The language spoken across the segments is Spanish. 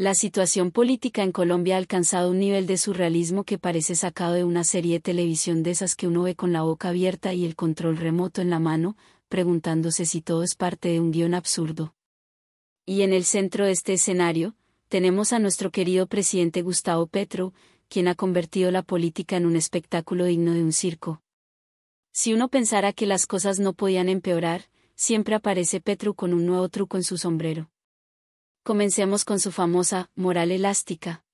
La situación política en Colombia ha alcanzado un nivel de surrealismo que parece sacado de una serie de televisión de esas que uno ve con la boca abierta y el control remoto en la mano, preguntándose si todo es parte de un guión absurdo. Y en el centro de este escenario, tenemos a nuestro querido presidente Gustavo Petro, quien ha convertido la política en un espectáculo digno de un circo. Si uno pensara que las cosas no podían empeorar, siempre aparece Petro con un nuevo truco en su sombrero. Comencemos con su famosa moral elástica.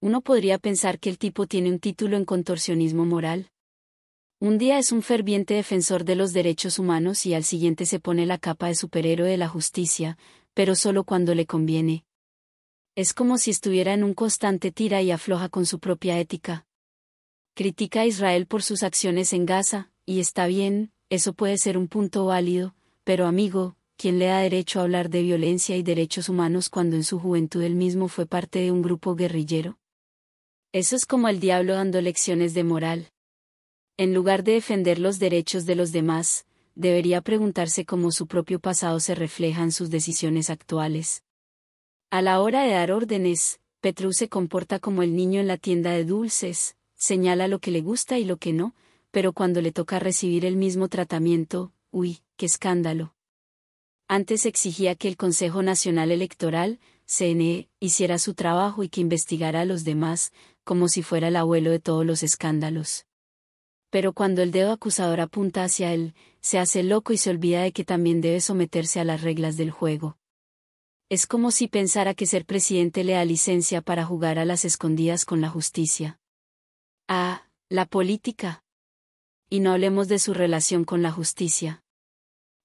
Uno podría pensar que el tipo tiene un título en contorsionismo moral. Un día es un ferviente defensor de los derechos humanos y al siguiente se pone la capa de superhéroe de la justicia, pero solo cuando le conviene. Es como si estuviera en un constante tira y afloja con su propia ética. Critica a Israel por sus acciones en Gaza, y está bien, eso puede ser un punto válido, pero amigo, ¿quién le da derecho a hablar de violencia y derechos humanos cuando en su juventud él mismo fue parte de un grupo guerrillero? Eso es como el diablo dando lecciones de moral. En lugar de defender los derechos de los demás, debería preguntarse cómo su propio pasado se refleja en sus decisiones actuales. A la hora de dar órdenes, Petru se comporta como el niño en la tienda de dulces, señala lo que le gusta y lo que no, pero cuando le toca recibir el mismo tratamiento, uy, qué escándalo. Antes exigía que el Consejo Nacional Electoral, CNE, hiciera su trabajo y que investigara a los demás, como si fuera el abuelo de todos los escándalos. Pero cuando el dedo acusador apunta hacia él, se hace loco y se olvida de que también debe someterse a las reglas del juego. Es como si pensara que ser presidente le da licencia para jugar a las escondidas con la justicia. Ah, la política. Y no hablemos de su relación con la justicia.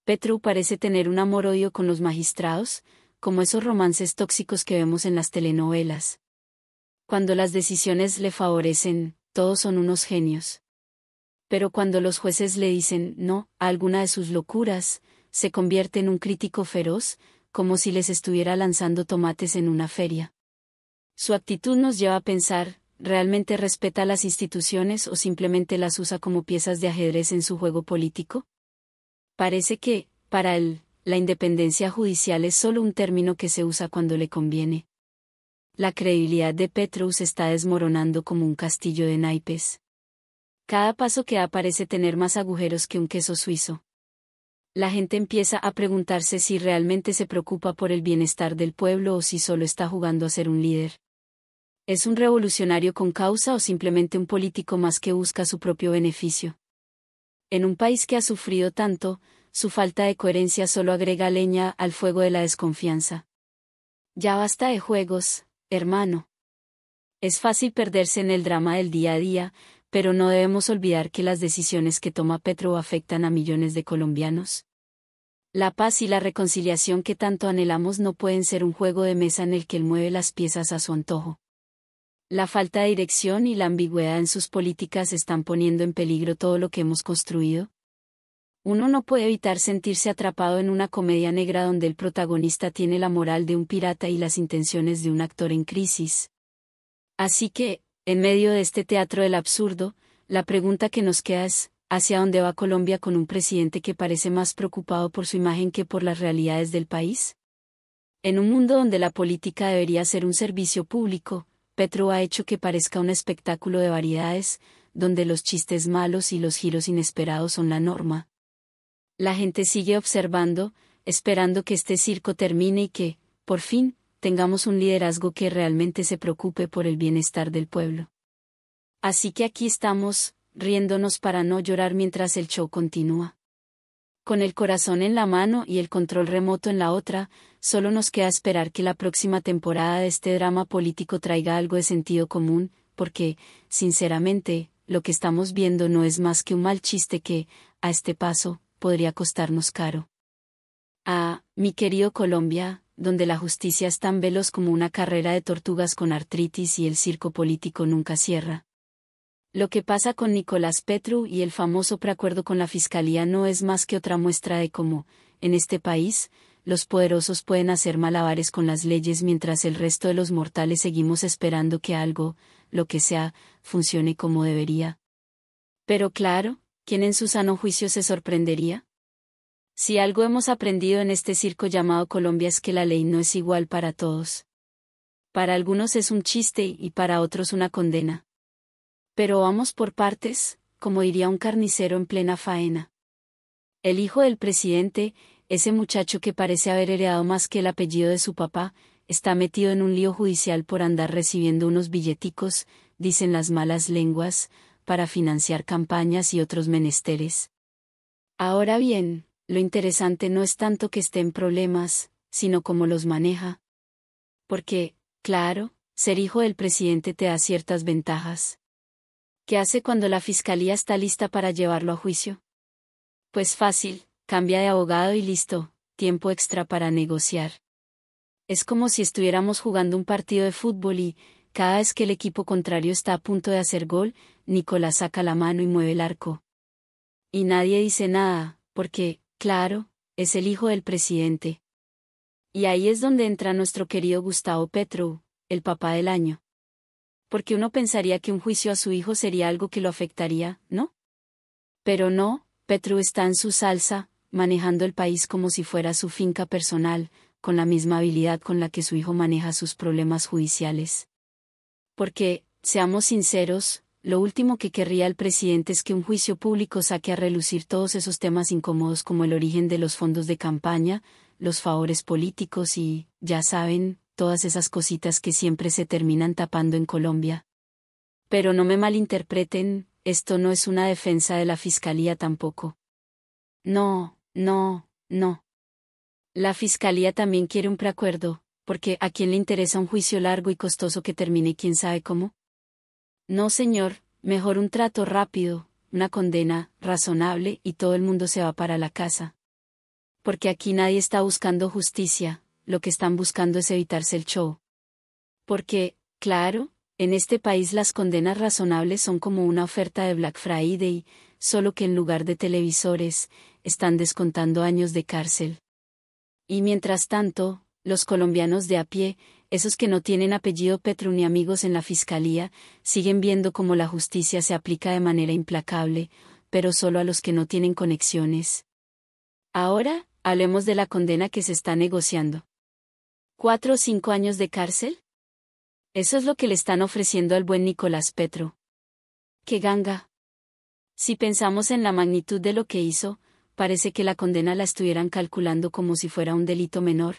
Petru parece tener un amor-odio con los magistrados, como esos romances tóxicos que vemos en las telenovelas. Cuando las decisiones le favorecen, todos son unos genios. Pero cuando los jueces le dicen no a alguna de sus locuras, se convierte en un crítico feroz, como si les estuviera lanzando tomates en una feria. Su actitud nos lleva a pensar, ¿realmente respeta las instituciones o simplemente las usa como piezas de ajedrez en su juego político? Parece que, para él, la independencia judicial es solo un término que se usa cuando le conviene. La credibilidad de Petrus está desmoronando como un castillo de naipes. Cada paso que da parece tener más agujeros que un queso suizo. La gente empieza a preguntarse si realmente se preocupa por el bienestar del pueblo o si solo está jugando a ser un líder. ¿Es un revolucionario con causa o simplemente un político más que busca su propio beneficio? en un país que ha sufrido tanto, su falta de coherencia solo agrega leña al fuego de la desconfianza. Ya basta de juegos, hermano. Es fácil perderse en el drama del día a día, pero no debemos olvidar que las decisiones que toma Petro afectan a millones de colombianos. La paz y la reconciliación que tanto anhelamos no pueden ser un juego de mesa en el que él mueve las piezas a su antojo. La falta de dirección y la ambigüedad en sus políticas están poniendo en peligro todo lo que hemos construido. Uno no puede evitar sentirse atrapado en una comedia negra donde el protagonista tiene la moral de un pirata y las intenciones de un actor en crisis. Así que, en medio de este teatro del absurdo, la pregunta que nos queda es, ¿hacia dónde va Colombia con un presidente que parece más preocupado por su imagen que por las realidades del país? En un mundo donde la política debería ser un servicio público, Petro ha hecho que parezca un espectáculo de variedades, donde los chistes malos y los giros inesperados son la norma. La gente sigue observando, esperando que este circo termine y que, por fin, tengamos un liderazgo que realmente se preocupe por el bienestar del pueblo. Así que aquí estamos, riéndonos para no llorar mientras el show continúa. Con el corazón en la mano y el control remoto en la otra, solo nos queda esperar que la próxima temporada de este drama político traiga algo de sentido común, porque, sinceramente, lo que estamos viendo no es más que un mal chiste que, a este paso, podría costarnos caro. Ah, mi querido Colombia, donde la justicia es tan veloz como una carrera de tortugas con artritis y el circo político nunca cierra, lo que pasa con Nicolás Petru y el famoso preacuerdo con la Fiscalía no es más que otra muestra de cómo, en este país, los poderosos pueden hacer malabares con las leyes mientras el resto de los mortales seguimos esperando que algo, lo que sea, funcione como debería. Pero claro, ¿quién en su sano juicio se sorprendería? Si algo hemos aprendido en este circo llamado Colombia es que la ley no es igual para todos. Para algunos es un chiste y para otros una condena. Pero vamos por partes, como diría un carnicero en plena faena. El hijo del presidente, ese muchacho que parece haber heredado más que el apellido de su papá, está metido en un lío judicial por andar recibiendo unos billeticos, dicen las malas lenguas, para financiar campañas y otros menesteres. Ahora bien, lo interesante no es tanto que esté en problemas, sino cómo los maneja. Porque, claro, ser hijo del presidente te da ciertas ventajas. ¿Qué hace cuando la fiscalía está lista para llevarlo a juicio? Pues fácil, cambia de abogado y listo, tiempo extra para negociar. Es como si estuviéramos jugando un partido de fútbol y, cada vez que el equipo contrario está a punto de hacer gol, Nicolás saca la mano y mueve el arco. Y nadie dice nada, porque, claro, es el hijo del presidente. Y ahí es donde entra nuestro querido Gustavo Petro, el papá del año porque uno pensaría que un juicio a su hijo sería algo que lo afectaría, ¿no? Pero no, Petru está en su salsa, manejando el país como si fuera su finca personal, con la misma habilidad con la que su hijo maneja sus problemas judiciales. Porque, seamos sinceros, lo último que querría el presidente es que un juicio público saque a relucir todos esos temas incómodos como el origen de los fondos de campaña, los favores políticos y, ya saben, todas esas cositas que siempre se terminan tapando en Colombia. Pero no me malinterpreten, esto no es una defensa de la Fiscalía tampoco. No, no, no. La Fiscalía también quiere un preacuerdo, porque ¿a quién le interesa un juicio largo y costoso que termine quién sabe cómo? No, señor, mejor un trato rápido, una condena, razonable, y todo el mundo se va para la casa. Porque aquí nadie está buscando justicia, lo que están buscando es evitarse el show. Porque, claro, en este país las condenas razonables son como una oferta de Black Friday, solo que en lugar de televisores, están descontando años de cárcel. Y mientras tanto, los colombianos de a pie, esos que no tienen apellido Petru ni amigos en la fiscalía, siguen viendo cómo la justicia se aplica de manera implacable, pero solo a los que no tienen conexiones. Ahora, hablemos de la condena que se está negociando. ¿Cuatro o cinco años de cárcel? Eso es lo que le están ofreciendo al buen Nicolás Petro. ¡Qué ganga! Si pensamos en la magnitud de lo que hizo, parece que la condena la estuvieran calculando como si fuera un delito menor.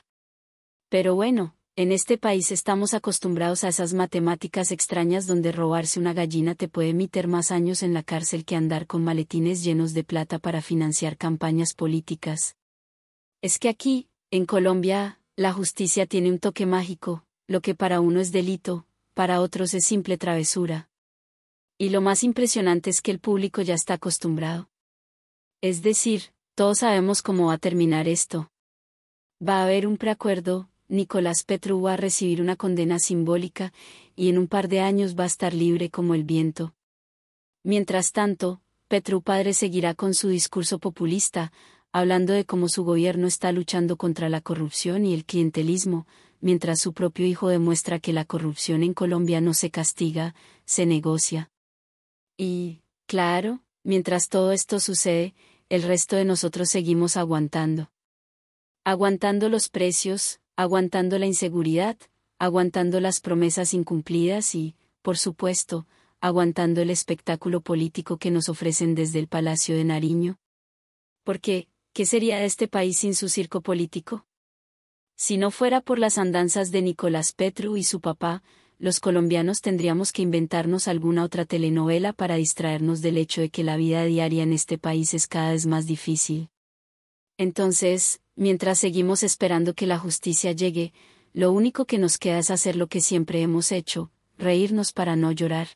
Pero bueno, en este país estamos acostumbrados a esas matemáticas extrañas donde robarse una gallina te puede meter más años en la cárcel que andar con maletines llenos de plata para financiar campañas políticas. Es que aquí, en Colombia, la justicia tiene un toque mágico, lo que para uno es delito, para otros es simple travesura. Y lo más impresionante es que el público ya está acostumbrado. Es decir, todos sabemos cómo va a terminar esto. Va a haber un preacuerdo, Nicolás Petru va a recibir una condena simbólica, y en un par de años va a estar libre como el viento. Mientras tanto, Petru padre seguirá con su discurso populista, hablando de cómo su gobierno está luchando contra la corrupción y el clientelismo, mientras su propio hijo demuestra que la corrupción en Colombia no se castiga, se negocia. Y, claro, mientras todo esto sucede, el resto de nosotros seguimos aguantando. Aguantando los precios, aguantando la inseguridad, aguantando las promesas incumplidas y, por supuesto, aguantando el espectáculo político que nos ofrecen desde el Palacio de Nariño. Porque, ¿qué sería de este país sin su circo político? Si no fuera por las andanzas de Nicolás Petru y su papá, los colombianos tendríamos que inventarnos alguna otra telenovela para distraernos del hecho de que la vida diaria en este país es cada vez más difícil. Entonces, mientras seguimos esperando que la justicia llegue, lo único que nos queda es hacer lo que siempre hemos hecho, reírnos para no llorar.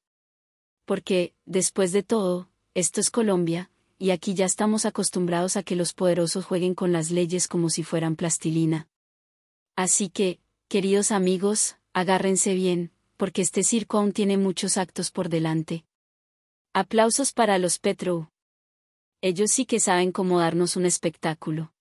Porque, después de todo, esto es Colombia, y aquí ya estamos acostumbrados a que los poderosos jueguen con las leyes como si fueran plastilina. Así que, queridos amigos, agárrense bien, porque este circo aún tiene muchos actos por delante. Aplausos para los Petro. Ellos sí que saben cómo darnos un espectáculo.